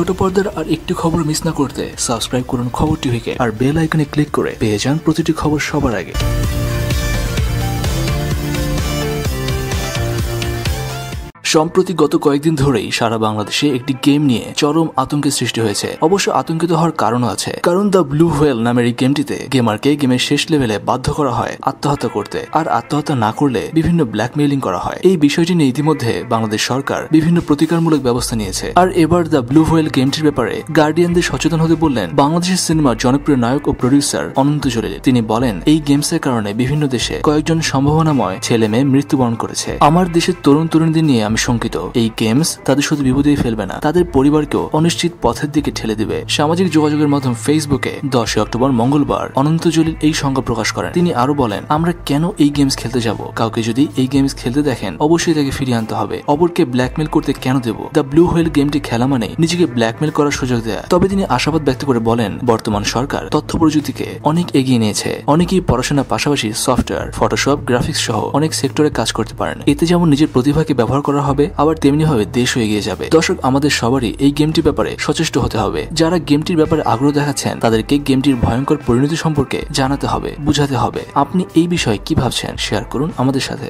ছোট পর্দার আর একটি খবর মিস না করতে সাবস্ক্রাইব করুন খবর টিভিকে আর বেল আইকনে ক্লিক করে পেয়ে যান প্রতিটি খবর সবার আগে সম্প্রতি গত কয়েকদিন ধরেই সারা বাংলাদেশে একটি গেম নিয়ে চরম আতঙ্কের সৃষ্টি হয়েছে অবশ্য আতঙ্কিত হওয়ার কারণও আছে কারণ দ্য ব্লু হোয়েল নামের এই গেমটিতে গেমারকে গেমের শেষ লেভেলে বাধ্য করা হয় আত্মহত্যা করতে আর আত্মহত্যা না করলে বিভিন্ন ব্ল্যাকমেইলিং করা হয় এই বিষয়টি নিয়ে ইতিমধ্যে বাংলাদেশ সরকার বিভিন্ন প্রতিকারমূলক ব্যবস্থা নিয়েছে আর এবার দ্য ব্লু হোয়েল গেমটির ব্যাপারে গার্ডিয়ানদের সচেতন হতে বললেন বাংলাদেশের সিনেমার জনপ্রিয় নায়ক ও প্রডিউসার অনন্ত জলিল তিনি বলেন এই গেমসের কারণে বিভিন্ন দেশে কয়েকজন সম্ভাবনাময় ছেলে মেয়ে মৃত্যুবরণ করেছে আমার দেশের তরুণ তরুণীদের নিয়ে আমি শঙ্কিত এই গেমস তাদের শুধু বিপদেই ফেলবে না তাদের পরিবারকেও অনিশ্চিত পথের দিকে ঠেলে দিবে সামাজিক যোগাযোগের মাধ্যম ফেসবুকে দশই অক্টোবর মঙ্গলবার অনন্ত জলিল এই সংজ্ঞা প্রকাশ করেন তিনি আরো বলেন আমরা কেন এই গেমস খেলতে যাব কাউকে যদি এই গেমস খেলতে দেখেন অবশ্যই তাকে ফিরিয়ে আনতে হবে অপরকে ব্ল্যাকমেল করতে কেন দেব দ্য ব্লু হোয়েল গেমটি খেলা মানে নিজেকে ব্ল্যাকমেল করার সুযোগ দেয় তবে তিনি আশাবাদ ব্যক্ত করে বলেন বর্তমান সরকার তথ্য প্রযুক্তিকে অনেক এগিয়ে নিয়েছে অনেকেই পড়াশোনার পাশাপাশি সফটওয়্যার ফটোশপ গ্রাফিক্স সহ অনেক সেক্টরে কাজ করতে পারেন এতে যেমন নিজের প্রতিভাকে ব্যবহার করা হয় হবে আবার তেমনি দেশ দেশও এগিয়ে যাবে দর্শক আমাদের সবারই এই গেমটির ব্যাপারে সচেষ্ট হতে হবে যারা গেমটির ব্যাপারে আগ্রহ দেখাচ্ছেন তাদেরকে গেমটির ভয়ঙ্কর পরিণতি সম্পর্কে জানাতে হবে বুঝাতে হবে আপনি এই বিষয়ে কি ভাবছেন শেয়ার করুন আমাদের সাথে